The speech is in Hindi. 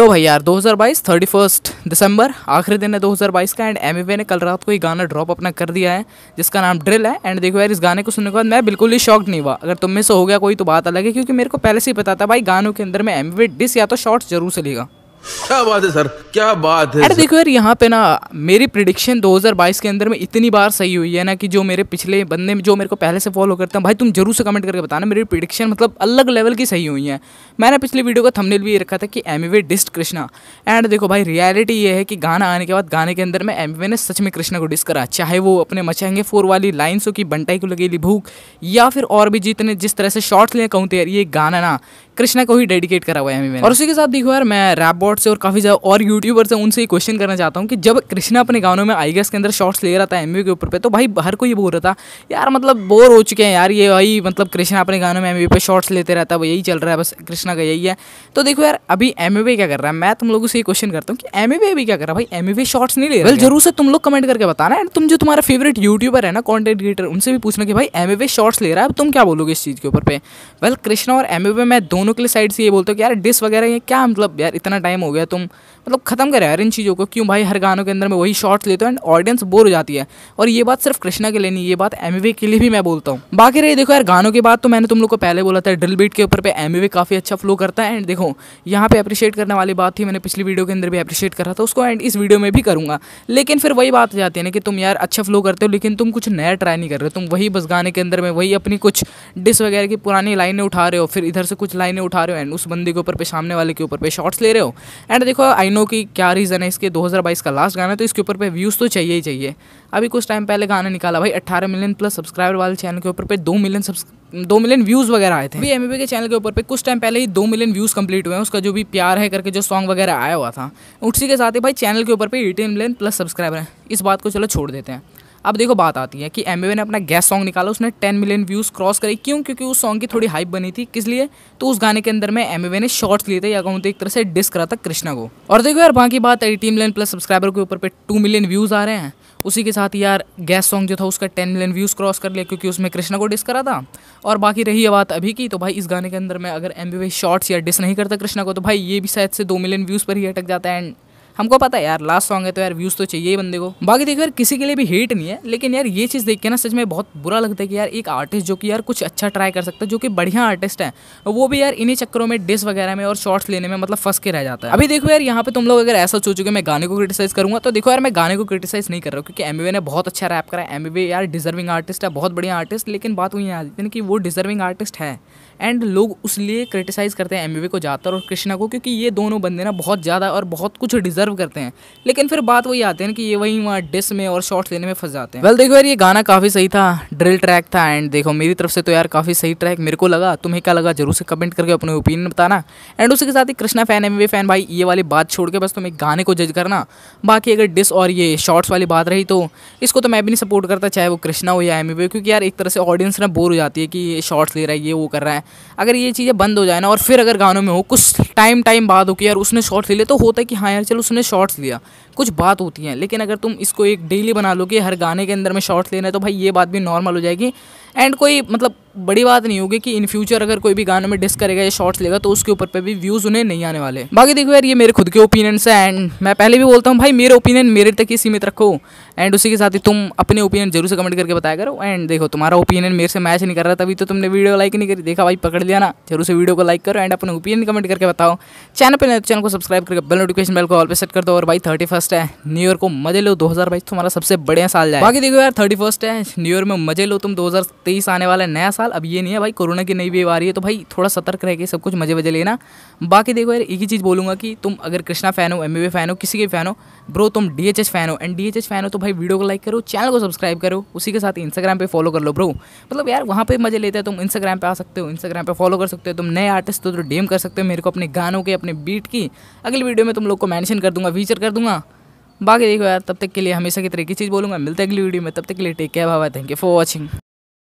तो भाई यार 2022 थर्टी फर्स्ट दिसंबर आखिरी दिन है 2022 का एंड एम ने कल रात को ये गाना ड्रॉप अपना कर दिया है जिसका नाम ड्रिल है एंड देखो यार इस गाने को सुनने के बाद मैं बिल्कुल ही शॉक नहीं हुआ अगर तुम में से हो गया कोई तो बात अलग है क्योंकि मेरे को पहले से ही पता था भाई गानों के अंदर में एम डिस या तो शॉर्ट्स जरूर से लेगा क्या बात है सर क्या बात है अरे देखो यार यहाँ पे ना मेरी प्रिडिक्शन 2022 के अंदर में इतनी बार सही हुई है ना कि जो मेरे पिछले बंदे में जो मेरे को पहले से फॉलो करते हैं भाई तुम जरूर से कमेंट करके बताना मेरी प्रिडिक्शन मतलब अलग लेवल की सही हुई है मैंने पिछले वीडियो का थंबनेल भी ये रखा था कि एमवे डिस्ट कृष्णा एंड देखो भाई रियलिटी ये है कि गाना आने के बाद गाने के अंदर में एम ने सच में कृष्णा को डिस्ट करा चाहे वो अपने मचाएंगे फोर वाली लाइन्स हो कि बंटाई को लगेली भूख या फिर और भी जितने जिस तरह से शॉर्ट्स लिए कहूँ यार ये गाना ना कृष्णा को ही डेडिकेट करा हुआ है और उसी के साथ देखो यार मैं रैप गॉड से और काफ़ी ज़्यादा और यूट्यूबर्स हैं उनसे ही क्वेश्चन करना चाहता हूँ कि जब कृष्णा अपने गानों में आई के अंदर शॉर्ट्स ले रहा था एम के ऊपर पे तो भाई हर कोई बोल रहा था यार मतलब बोर हो चुके हैं यार ये भाई मतलब कृष्णा अपने गानों में एम पे शॉर्ट्स लेते रहता है यही चल रहा है बस कृष्णा का यही है तो देखो यार अभी एम क्या कर रहा है मैं तुम लोगों से ये क्वेश्चन करता हूँ कि एम भी क्या कर रहा है भाई एम शॉर्ट्स नहीं ले रहा जरूर से तुम लोग कमेंट करके बताना एंड तुम जो तुम्हारा फेवरेट यूट्यूबर है ना कॉन्टेंट क्रिएटर उनसे भी पूछना कि भाई एम शॉर्ट्स ले रहा है अब तुम क्या बोलोगे इस चीज़ के ऊपर पे वेल कृष्णा और एम मैं दोनों के लिए साइड से ये बोलता हूँ कि यार डिस वगैरह ये क्या मतलब यार इतना टाइम टाइम हो गया तुम मतलब ख़त्म कर यार इन चीज़ों को क्यों भाई हर गानों के अंदर में वही शॉर्ट्स लेते हो एंड ऑडियंस बोर हो जाती है और ये बात सिर्फ कृष्णा के लिए नहीं ये बात एम के लिए भी मैं बोलता हूँ बाकी रही देखो यार गानों की बात तो मैंने तुम लोग को पहले बोला था ड्रिल बीट के ऊपर पे एम काफ़ी अच्छा फ्लो करता है एंड देखो यहाँ पे अप्रिशिएट करने वाली बात थी मैंने पिछली वीडियो के अंदर भी अप्रिशिएट करा था उसको एंड इस वीडियो में भी करूँगा लेकिन फिर वही बात जाती है ना कि तुम यार अच्छा फ्लो करते हो लेकिन तुम कुछ नया ट्राई नहीं कर रहे तुम वही बस गाने के अंदर में वही अपनी कुछ डिस वगैरह की पुरानी लाइनें उठा रहे हो फिर इधर से कुछ लाइनें उठा रहे हो एंड उस बंदी के ऊपर पे सामने वाले के ऊपर पे शॉर्ट्स ले रहे हो एंड देखो आई नो कि क्या रीज़न है इसके 2022 का लास्ट गाना तो इसके ऊपर पे व्यूज़ तो चाहिए ही चाहिए अभी कुछ टाइम पहले गाना निकाला भाई 18 मिलियन प्लस सब्सक्राइबर वाले चैनल के ऊपर पे दो मिलियन सब्स दो मिलियन व्यूज़ वगैरह आए थे अभी एम के चैनल के ऊपर पे कुछ टाइम पहले ही दो मिलियन व्यूज़ कंप्लीट हुए हैं उसका जो भी प्यार है करके जो सॉन्ग वगैरह आया हुआ था उसी के साथ ही भाई चैनल के ऊपर पे एटीन मिलियन प्लस सब्सक्राइबर हैं इस बात को चलो छोड़ देते हैं अब देखो बात आती है कि एम ने अपना गैस सॉन्ग निकाला उसने टेन मिलियन व्यूज़ क्रॉस करी क्यों क्योंकि उस सॉन्ग की थोड़ी हाइप बनी थी किस लिए तो उस गाने के अंदर में एम ने शॉर्ट्स लिए थे या कहूँ तो एक तरह से डिस करा था कृष्णा को और देखो यार बाकी बात एटी मिलियन प्लस सब्सक्राइबर के ऊपर पे टू मिलियन व्यूज़ आ रहे हैं उसी के साथ यार गैस सॉन्ग जो था उसका टेन मिलियन व्यूज़ क्रॉस कर लिया क्योंकि उसमें कृष्णा को डिस करा था और बाकी रही बात अभी की तो भाई इस गाने के अंदर में अगर एम शॉर्ट्स या डिस नहीं करता कृष्णा को तो भाई ये भी शायद से दो मिलियन व्यूज़ पर ही अटक जाता है एंड हमको पता है यार लास्ट सॉन्ग है तो यार व्यूज़ तो चाहिए ही बंदे को बाकी देखो यार किसी के लिए भी हेट नहीं है लेकिन यार ये चीज़ देख के ना सच में बहुत बुरा लगता है कि यार एक आर्टिस्ट जो कि यार कुछ अच्छा ट्राई कर सकता है जो कि बढ़िया आर्टिस्ट है वो भी यार इन्हीं चक्करों में डिस वगैरह में और शॉर्ट्स लेने में मतलब फंस के रह जाता है अभी देखो यार यहाँ पे तुम लोग अगर ऐसा सोचो कि मैं गाने को क्रिटिसाइज करूंगा तो देखो यार मैं गाने को क्रिटिसाइज नहीं कर रहा हूँ क्योंकि एम ने बहुत अच्छा रैप करा है एम यार डिजर्विंग आर्टिस्ट है बहुत बढ़िया आर्टिस्ट लेकिन बात वही आ जाती है कि वो डिजर्विंग आर्टिस्ट है एंड लोग लिए क्रिटिसाइज करते हैं एम को ज़्यादातर और कृष्णा को क्योंकि ये दोनों बंदे ना बहुत ज़्यादा और बहुत कुछ डिजर्व डिजर्व करते हैं लेकिन फिर बात वही आते हैं कि ये वही वहाँ डिस में और शॉट्स लेने में फंस जाते हैं वेल well, देखो यार ये गाना काफ़ी सही था ड्रिल ट्रैक था एंड देखो मेरी तरफ से तो यार काफ़ी सही ट्रैक मेरे को लगा तुम्हें क्या लगा जरूर से कमेंट करके अपने ओपिनियन बताना एंड उसी के साथ ही कृष्णा फैन एम फैन भाई ये वाली बात छोड़ के बस तुम एक गाने को जज करना बाकी अगर डिस और ये शॉर्ट्स वाली बात रही तो इसको तो मैं भी नहीं सपोर्ट करता चाहे वो कृष्णा हो या एम क्योंकि यार एक तरह से ऑडियंस ना बोर हो जाती है कि ये शॉर्ट्स ले रहा है ये वो कर रहा है अगर ये चीज़ें बंद हो जाए ना और फिर अगर गानों में हो कुछ टाइम टाइम बाद हो कि यार उसने शॉर्ट्स ले लिया तो होता है कि हाँ यार चलो उसने शॉर्ट्स लिया कुछ बात होती है लेकिन अगर तुम इसको एक डेली बना लो कि हर गाने के अंदर में शॉर्ट्स लेना है तो भाई ये बात भी नॉर्मल हो जाएगी एंड कोई मतलब बड़ी बात नहीं होगी कि इन फ्यूचर अगर कोई भी गाने में डिस करेगा या शॉर्ट्स लेगा तो उसके ऊपर पे भी व्यूज़ उन्हें नहीं आने वाले बाकी देखो यार ये मेरे खुद के ओपिनियंस हैं एंड मैं पहले भी बोलता हूँ भाई मेरे ओपिनियन मेरे तक ही सीमित रखो एंड उसी के साथ ही तुम अपने ओपिनियन जरूर से कमेंट करके बताया करो एंड देखो तुम्हारा ओपिनियन मेरे से मैच नहीं कर रहा तभी तो तुमने वीडियो लाइक नहीं करी देखा भाई पकड़ लिया ना जरूर से वीडियो को लाइक करो एंड अपने ओपिनियन कमेंट करके बताओ चैनल पर चैनल को सब्सक्राइब करके बेल नोटिफिकेशन बेल को ऑल पर सेट कर दो और भाई थर्टी फर्स्ट है न्यू ईयर को मजे लो 2022 तुम्हारा सबसे बढ़िया साल जाए बाकी देखो यार थर्टी फर्स्ट है न्यू ईयर में मजे लो तुम 2023 आने वाला है नया साल अब ये नहीं है भाई कोरोना की नई वेव आ रही है तो भाई थोड़ा सतर्क रह के सब कुछ मजे वजे लेना बाकी देखो यार एक ही चीज़ बोलूंगा कि तुम अगर कृष्णा फैन हो एम फैन हो किसी के फैन हो ब्रो तुम डी फैन हो एंड डी फैन हो तो भाई वीडियो को लाइक करो चैनल को सब्सक्राइब करो उसी के साथ इंस्टाग्राम पर फॉलो कर लो ब्रो मतलब यार वहाँ पर मजे लेते हैं तुम इंस्टाग्राम पर आ सकते हो इंस्टाग्राम पर फॉलो कर सकते हो तुम नए आर्टिस्ट हो तो डेम कर सकते हो मेरे को अपने गानों के अपने बीट की अगली वीडियो में तुम लोग को मैंशन कर दूंगा फीचर कर दूंगा बाकी देखो यार तब तक के लिए हमेशा की तरीके की चीज़ बोलूँगा मिलते अगली वीडियो में तब तक के लिए टेक केयर बाबा थैंक यू फॉर वॉचिंग